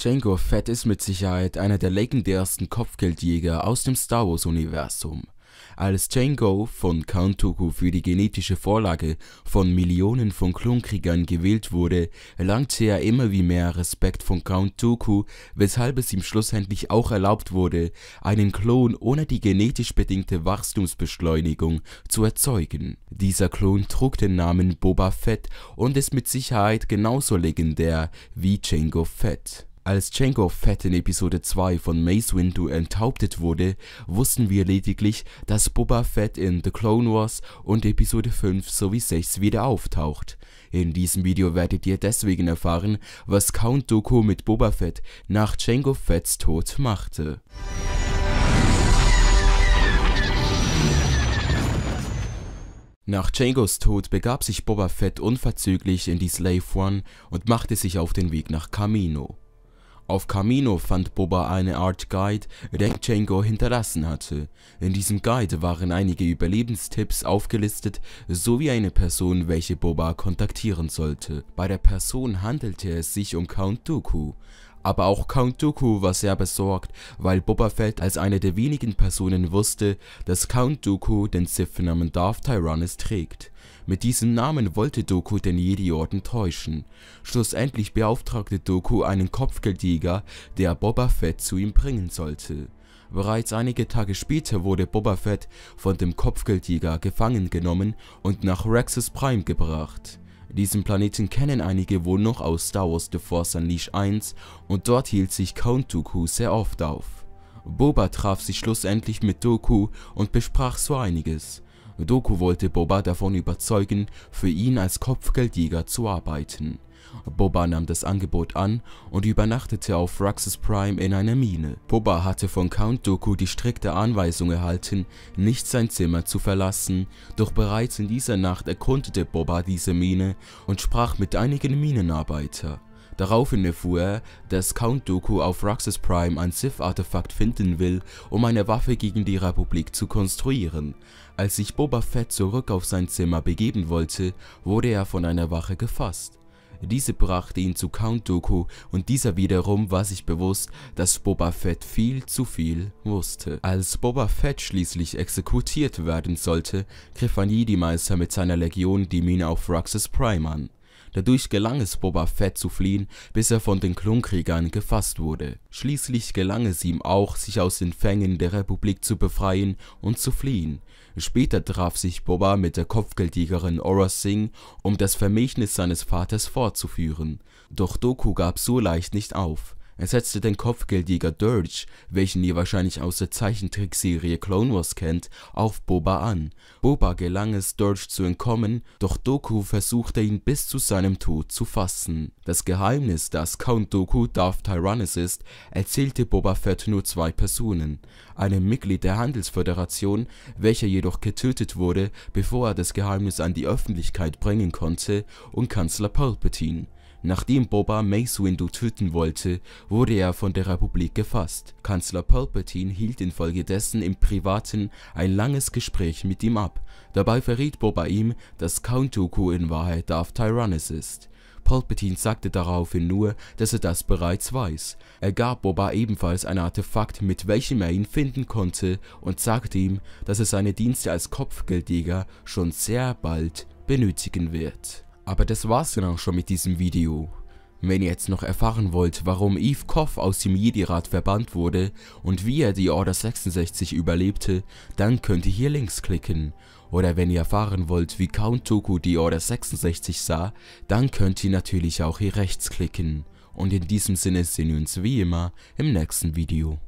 Django Fett ist mit Sicherheit einer der legendärsten Kopfgeldjäger aus dem Star Wars-Universum. Als Django von Count Dooku für die genetische Vorlage von Millionen von Klonkriegern gewählt wurde, erlangte er immer wie mehr Respekt von Count Dooku, weshalb es ihm schlussendlich auch erlaubt wurde, einen Klon ohne die genetisch bedingte Wachstumsbeschleunigung zu erzeugen. Dieser Klon trug den Namen Boba Fett und ist mit Sicherheit genauso legendär wie Django Fett. Als Jango Fett in Episode 2 von Mace Windu enthauptet wurde, wussten wir lediglich, dass Boba Fett in The Clone Wars und Episode 5 sowie 6 wieder auftaucht. In diesem Video werdet ihr deswegen erfahren, was Count Dooku mit Boba Fett nach Jango Fetts Tod machte. Nach Jangos Tod begab sich Boba Fett unverzüglich in die Slave One und machte sich auf den Weg nach Camino. Auf Camino fand Boba eine Art Guide, den Django hinterlassen hatte. In diesem Guide waren einige Überlebenstipps aufgelistet, sowie eine Person, welche Boba kontaktieren sollte. Bei der Person handelte es sich um Count Dooku aber auch Count Dooku war sehr besorgt, weil Boba Fett als eine der wenigen Personen wusste, dass Count Dooku den Sith-Namen Darth Tyrannis trägt. Mit diesem Namen wollte Dooku den Jedi-Orden täuschen. Schlussendlich beauftragte Dooku einen Kopfgeldjäger, der Boba Fett zu ihm bringen sollte. Bereits einige Tage später wurde Boba Fett von dem Kopfgeldjäger gefangen genommen und nach Rexus Prime gebracht. Diesen Planeten kennen einige wohl noch aus Star Wars The Force Unleashed 1 und dort hielt sich Count Dooku sehr oft auf. Boba traf sich schlussendlich mit Dooku und besprach so einiges. Dooku wollte Boba davon überzeugen, für ihn als Kopfgeldjäger zu arbeiten. Boba nahm das Angebot an und übernachtete auf Ruxus Prime in einer Mine. Boba hatte von Count Dooku die strikte Anweisung erhalten, nicht sein Zimmer zu verlassen, doch bereits in dieser Nacht erkundete Boba diese Mine und sprach mit einigen Minenarbeiter. Daraufhin erfuhr er, dass Count Dooku auf Ruxus Prime ein Sith-Artefakt finden will, um eine Waffe gegen die Republik zu konstruieren. Als sich Boba Fett zurück auf sein Zimmer begeben wollte, wurde er von einer Wache gefasst. Diese brachte ihn zu Count Dooku und dieser wiederum war sich bewusst, dass Boba Fett viel zu viel wusste. Als Boba Fett schließlich exekutiert werden sollte, griff Anidimeister mit seiner Legion die Mine auf Ruxus Prime an. Dadurch gelang es Boba Fett zu fliehen, bis er von den Klonkriegern gefasst wurde. Schließlich gelang es ihm auch, sich aus den Fängen der Republik zu befreien und zu fliehen. Später traf sich Boba mit der Kopfgeldjägerin Aura Singh, um das Vermächtnis seines Vaters fortzuführen. Doch Doku gab so leicht nicht auf ersetzte den Kopfgeldjäger Dirge, welchen ihr wahrscheinlich aus der Zeichentrickserie Clone Wars kennt, auf Boba an. Boba gelang es, Dirge zu entkommen, doch Doku versuchte ihn bis zu seinem Tod zu fassen. Das Geheimnis, dass Count Doku Darth Tyrannus ist, erzählte Boba Fett nur zwei Personen, einem Mitglied der Handelsföderation, welcher jedoch getötet wurde, bevor er das Geheimnis an die Öffentlichkeit bringen konnte, und Kanzler Palpatine. Nachdem Boba Mace Windu töten wollte, wurde er von der Republik gefasst. Kanzler Palpatine hielt infolgedessen im Privaten ein langes Gespräch mit ihm ab. Dabei verriet Boba ihm, dass Count Dooku in Wahrheit Darth Tyrannus ist. Palpatine sagte daraufhin nur, dass er das bereits weiß. Er gab Boba ebenfalls ein Artefakt, mit welchem er ihn finden konnte und sagte ihm, dass er seine Dienste als Kopfgeldjäger schon sehr bald benötigen wird. Aber das war's dann auch schon mit diesem Video. Wenn ihr jetzt noch erfahren wollt, warum Eve Koff aus dem Jedi-Rat verbannt wurde und wie er die Order 66 überlebte, dann könnt ihr hier links klicken. Oder wenn ihr erfahren wollt, wie Count Dooku die Order 66 sah, dann könnt ihr natürlich auch hier rechts klicken. Und in diesem Sinne sehen wir uns wie immer im nächsten Video.